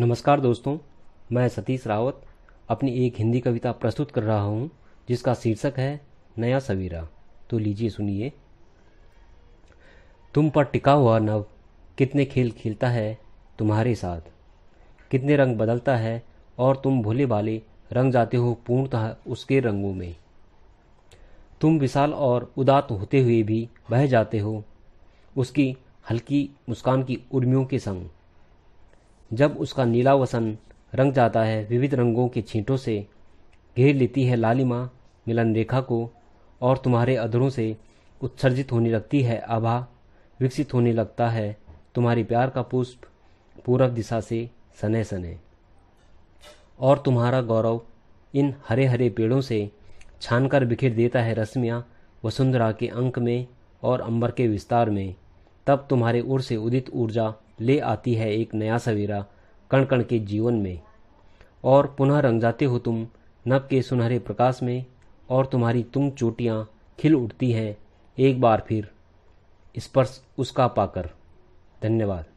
नमस्कार दोस्तों मैं सतीश रावत अपनी एक हिंदी कविता प्रस्तुत कर रहा हूँ जिसका शीर्षक है नया सवेरा तो लीजिए सुनिए तुम पर टिका हुआ नव कितने खेल खेलता है तुम्हारे साथ कितने रंग बदलता है और तुम भोले भाले रंग जाते हो पूर्णतः उसके रंगों में तुम विशाल और उदात होते हुए भी बह जाते हो उसकी हल्की मुस्कान की उर्मियों के संग जब उसका नीला वसन रंग जाता है विविध रंगों के छींटों से घेर लेती है लालिमा मिलन रेखा को और तुम्हारे अधरों से उत्सर्जित होने लगती है आभा विकसित होने लगता है तुम्हारी प्यार का पुष्प पूरब दिशा से सने सने और तुम्हारा गौरव इन हरे हरे पेड़ों से छानकर बिखेर देता है रश्मियाँ वसुंधरा के अंक में और अंबर के विस्तार में तब तुम्हारे ओर से उदित ऊर्जा ले आती है एक नया सवेरा कण कण के जीवन में और पुनः रंग जाते हो तुम नब के सुनहरे प्रकाश में और तुम्हारी तुम चोटियाँ खिल उठती हैं एक बार फिर स्पर्श उसका पाकर धन्यवाद